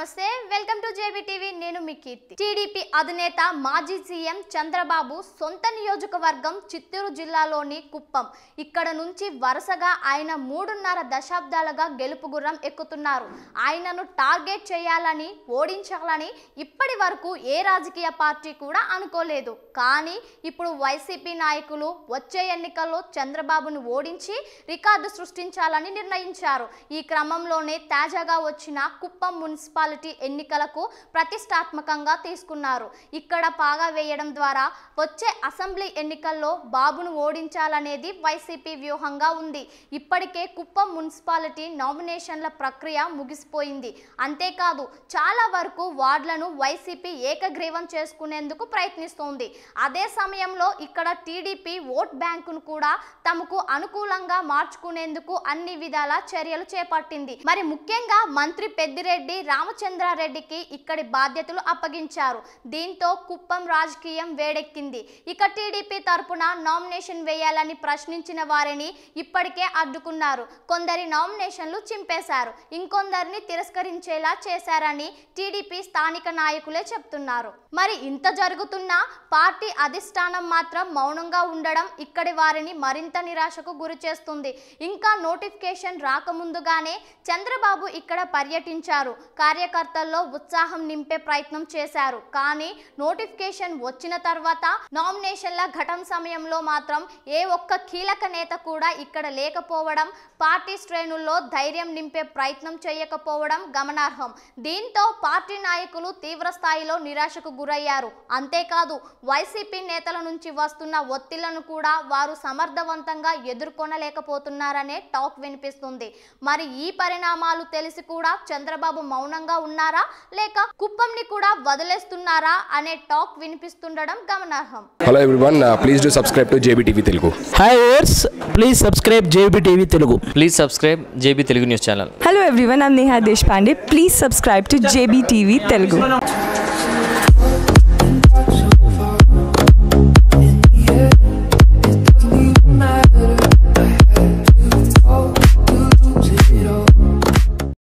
నమస్తే welcome to JB TV నేను మీ కీర్తి TDP అధినేత మాజీ సీఎం చంద్రబాబు సొంత నియోజకవర్గం చిత్తూరు జిల్లాలోని కుప్పం ఇక్కడ నుంచి వరుసగా ఆయన మూడున్నర దశాబ్దాలుగా గెలుపు గుర్రం ఎక్కుతున్నారు ఆయనను టార్గెట్ చేయాలని ఓడించాలని ఇప్పటి వరకు ఏ రాజకీయ పార్టీ కూడా అనుకోలేదు కానీ ఇప్పుడు వైసీపీ నాయకులు వచ్చే ఎన్నికల్లో చంద్రబాబును ఓడించి రికార్డు సృష్టించాలని నిర్ణయించారు ఈ క్రమంలోనే తాజాగా వచ్చిన కుప్పం మున్సిపల్ మున్సిపాలిటీ ఎన్నికలకు ప్రతిష్టాత్మకంగా తీసుకున్నారు ఇక్కడ పాగా వేయడం ద్వారా వచ్చే అసెంబ్లీ ఎన్నికల్లో బాబును ఓడించాలనేది వైసీపీ వ్యూహంగా ఉంది ఇప్పటికే కుప్పం మున్సిపాలిటీ నామినేషన్ల ప్రక్రియ ముగిసిపోయింది అంతేకాదు చాలా వరకు వార్డులను వైసీపీ ఏకగ్రీవం చేసుకునేందుకు ప్రయత్నిస్తోంది అదే సమయంలో ఇక్కడ టీడీపీ ఓట్ బ్యాంకును కూడా తమకు అనుకూలంగా మార్చుకునేందుకు అన్ని విధాల చర్యలు చేపట్టింది మరి ముఖ్యంగా మంత్రి పెద్దిరెడ్డి రామచంద్ర రామచంద్రారెడ్డికి ఇక్కడి బాధ్యతలు అప్పగించారు దీంతో కుప్పం రాజకీయం వేడెక్కింది ఇక టీడీపీ తరపున నామినేషన్ వేయాలని ప్రశ్నించిన వారిని ఇప్పటికే అడ్డుకున్నారు కొందరి నామినేషన్లు చింపేశారు ఇంకొందరిని తిరస్కరించేలా చేశారని టీడీపీ స్థానిక నాయకులే చెప్తున్నారు మరి ఇంత జరుగుతున్నా పార్టీ అధిష్టానం మాత్రం మౌనంగా ఉండడం ఇక్కడి వారిని మరింత నిరాశకు గురి చేస్తుంది ఇంకా నోటిఫికేషన్ రాకముందుగానే చంద్రబాబు ఇక్కడ పర్యటించారు కార్య కార్యకర్తల్లో ఉత్సాహం నింపే ప్రయత్నం చేశారు కానీ నోటిఫికేషన్ వచ్చిన తర్వాత నామినేషన్ల ఘటం సమయంలో మాత్రం ఏ ఒక్క కీలక నేత కూడా ఇక్కడ లేకపోవడం పార్టీ శ్రేణుల్లో ధైర్యం నింపే ప్రయత్నం చేయకపోవడం గమనార్హం దీంతో పార్టీ నాయకులు తీవ్ర స్థాయిలో నిరాశకు గురయ్యారు అంతేకాదు వైసీపీ నేతల నుంచి వస్తున్న ఒత్తిళ్లను కూడా వారు సమర్థవంతంగా ఎదుర్కొనలేకపోతున్నారనే టాక్ వినిపిస్తుంది మరి ఈ పరిణామాలు తెలిసి కూడా చంద్రబాబు మౌనంగా ఉన్నారా లేక కుప్పంని కూడా వదిలేస్తున్నారా అనే టాక్ వినిపిస్తుండడం గమనార్హం hello everyone please do subscribe to JB TV Telugu hi viewers please subscribe JB TV Telugu please subscribe JB Telugu news channel hello everyone I Neha Deshpande please subscribe to JB TV Telugu